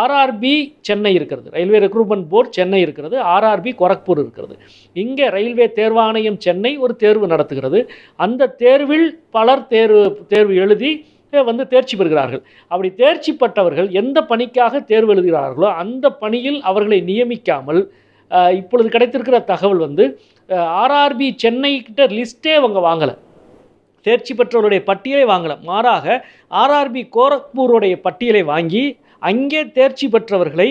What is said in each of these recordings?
RRB Chennai இருக்கிறது railway recruitment board Chennai இருக்கிறது RRB கொரக்பூர் இருக்கிறது இங்கே ரயில்வே தேர்வாணையம் சென்னை ஒரு தேர்வு நடத்துகிறது அந்த தேர்வில் பலர் தேர்வு தேர்வு எழுதி வந்து தேர்ச்சி பெறுகிறார்கள் அப்படி தேர்ச்சி பெற்றவர்கள் எந்த பணிக்காக தேர்வு எழுதுகிறார்களோ அந்த பணியில் அவர்களை நியமிக்காமல் இப்பொழுது கிடைத்திருக்கிற தகவல் வந்து ஆர்ஆர்பி சென்னை கிட்ட லிஸ்ட்டே அவங்க வாங்கலை தேர்ச்சி பெற்றவருடைய பட்டியலை வாங்கலை மாறாக ஆர்ஆர்பி கோரக்பூருடைய பட்டியலை வாங்கி அங்கே தேர்ச்சி பெற்றவர்களை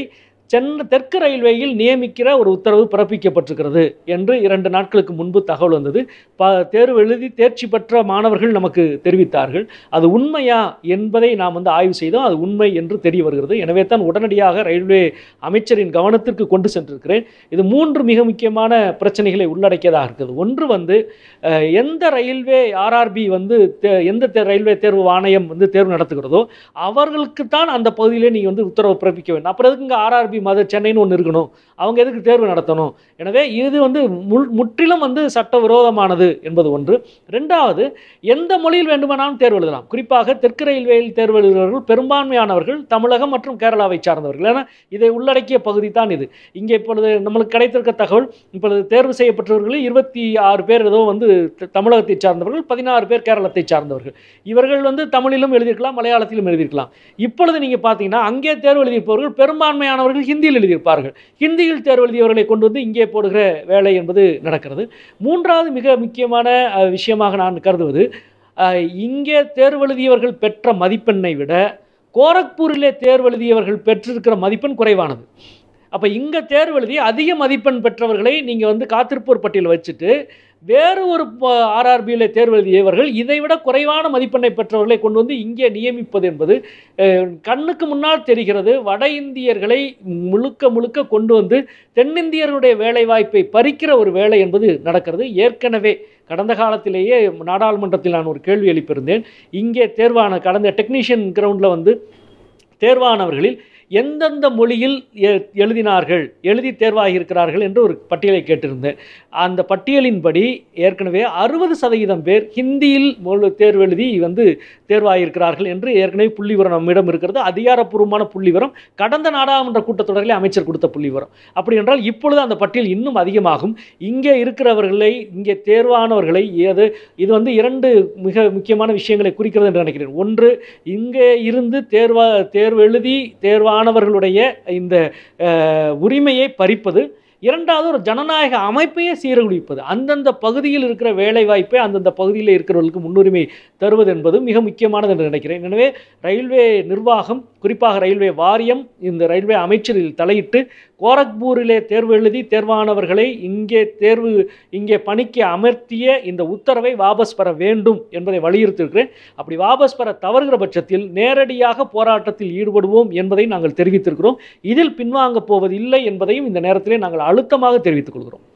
சென்னை தெற்கு ரயில்வேயில் நியமிக்கிற ஒரு உத்தரவு பிறப்பிக்கப்பட்டிருக்கிறது என்று இரண்டு நாட்களுக்கு முன்பு தகவல் வந்தது ப தேர்வு எழுதி தேர்ச்சி பெற்ற மாணவர்கள் நமக்கு தெரிவித்தார்கள் அது உண்மையா என்பதை நாம் வந்து ஆய்வு செய்தோம் அது உண்மை என்று தெரிய வருகிறது எனவே தான் உடனடியாக ரயில்வே அமைச்சரின் கவனத்திற்கு கொண்டு சென்றிருக்கிறேன் இது மூன்று மிக முக்கியமான பிரச்சனைகளை உள்ளடக்கியதாக இருக்குது ஒன்று வந்து எந்த ரயில்வே ஆர்ஆர்பி வந்து எந்த ரயில்வே தேர்வு ஆணையம் வந்து தேர்வு நடத்துகிறதோ அவர்களுக்கு தான் அந்த பகுதியிலே நீங்கள் வந்து உத்தரவு பிறப்பிக்க வேண்டும் அப்புறம் இங்கே ஆர்ஆர்பி மத சென்னைன்னு ஒன்று இருக்கணும் அவங்க எதுக்கு தேர்வு நடத்தணும் எனவே இது வந்து முல் முற்றிலும் வந்து சட்டவிரோதமானது என்பது ஒன்று ரெண்டாவது எந்த மொழியில் வேண்டுமானாலும் தேர்வு எழுதலாம் குறிப்பாக தெற்கு ரயில்வேயில் தேர்வு எழுதுகிறவர்கள் பெரும்பான்மையானவர்கள் தமிழகம் மற்றும் கேரளாவை சார்ந்தவர்கள் ஏன்னா இதை உள்ளடக்கிய பகுதி தான் இது இங்கே இப்பொழுது நம்மளுக்கு கிடைத்திருக்க தகவல் இப்பொழுது தேர்வு செய்யப்பட்டவர்களில் இருபத்தி ஆறு பேர் ஏதோ வந்து தமிழகத்தை சார்ந்தவர்கள் பதினாறு பேர் கேரளத்தை சார்ந்தவர்கள் இவர்கள் வந்து தமிழிலும் எழுதியிருக்கலாம் மலையாளத்திலும் எழுதியிருக்கலாம் இப்பொழுது நீங்கள் பார்த்தீங்கன்னா அங்கே தேர்வு எழுதியிருப்பவர்கள் பெரும்பான்மையானவர்கள் ஹிந்தியில் எழுதியிருப்பார்கள் ஹிந்தி பள்ளியில் தேர்வு எழுதியவர்களை கொண்டு வந்து இங்கே போடுகிற வேலை என்பது நடக்கிறது மூன்றாவது மிக முக்கியமான விஷயமாக நான் கருதுவது இங்கே தேர்வு எழுதியவர்கள் பெற்ற மதிப்பெண்ணை விட கோரக்பூரிலே தேர்வு எழுதியவர்கள் பெற்றிருக்கிற மதிப்பெண் குறைவானது அப்போ இங்கே எழுதி அதிக மதிப்பெண் பெற்றவர்களை நீங்கள் வந்து காத்திருப்போர் பட்டியல் வச்சுட்டு வேறு ஒரு ஆர்ஆர்பியில் தேர்வு எழுதியவர்கள் இதைவிட குறைவான மதிப்பெண்ணை பெற்றவர்களை கொண்டு வந்து இங்கே நியமிப்பது என்பது கண்ணுக்கு முன்னால் தெரிகிறது வட இந்தியர்களை முழுக்க முழுக்க கொண்டு வந்து தென்னிந்தியர்களுடைய வேலைவாய்ப்பை பறிக்கிற ஒரு வேலை என்பது நடக்கிறது ஏற்கனவே கடந்த காலத்திலேயே நாடாளுமன்றத்தில் நான் ஒரு கேள்வி எழுப்பியிருந்தேன் இங்கே தேர்வான கடந்த டெக்னீஷியன் கிரவுண்டில் வந்து தேர்வானவர்களில் எந்தெந்த மொழியில் எழுதினார்கள் எழுதி தேர்வாகி இருக்கிறார்கள் என்று ஒரு பட்டியலை கேட்டிருந்தேன் அந்த பட்டியலின்படி ஏற்கனவே அறுபது சதவீதம் பேர் ஹிந்தியில் தேர்வு எழுதி வந்து தேர்வாகியிருக்கிறார்கள் என்று ஏற்கனவே புள்ளிவரம் நம்மிடம் இருக்கிறது அதிகாரப்பூர்வமான புள்ளிவரம் கடந்த நாடாளுமன்ற கூட்டத்தொடரில் அமைச்சர் கொடுத்த புள்ளிவரம் அப்படி என்றால் இப்பொழுது அந்த பட்டியல் இன்னும் அதிகமாகும் இங்கே இருக்கிறவர்களை இங்கே தேர்வானவர்களை ஏது இது வந்து இரண்டு மிக முக்கியமான விஷயங்களை குறிக்கிறது என்று நினைக்கிறேன் ஒன்று இங்கே இருந்து தேர்வா தேர்வு எழுதி தேர்வா மாணவர்களுடைய இந்த உரிமையை பறிப்பது இரண்டாவது ஒரு ஜனநாயக அமைப்பையே சீரகுடிப்பது அந்தந்த பகுதியில் இருக்கிற வேலைவாய்ப்பை அந்தந்த பகுதியில் இருக்கிறவர்களுக்கு முன்னுரிமை தருவது என்பது மிக முக்கியமானது என்று நினைக்கிறேன் எனவே ரயில்வே நிர்வாகம் குறிப்பாக ரயில்வே வாரியம் இந்த ரயில்வே அமைச்சரில் தலையிட்டு கோரக்பூரிலே தேர்வு எழுதி தேர்வானவர்களை இங்கே தேர்வு இங்கே பணிக்கு அமர்த்திய இந்த உத்தரவை வாபஸ் பெற வேண்டும் என்பதை வலியுறுத்தியிருக்கிறேன் அப்படி வாபஸ் பெற தவறுகிற பட்சத்தில் நேரடியாக போராட்டத்தில் ஈடுபடுவோம் என்பதை நாங்கள் தெரிவித்திருக்கிறோம் இதில் பின்வாங்கப் போவதில்லை என்பதையும் இந்த நேரத்திலே நாங்கள் அழுத்தமாக தெரிவித்துக் கொள்கிறோம்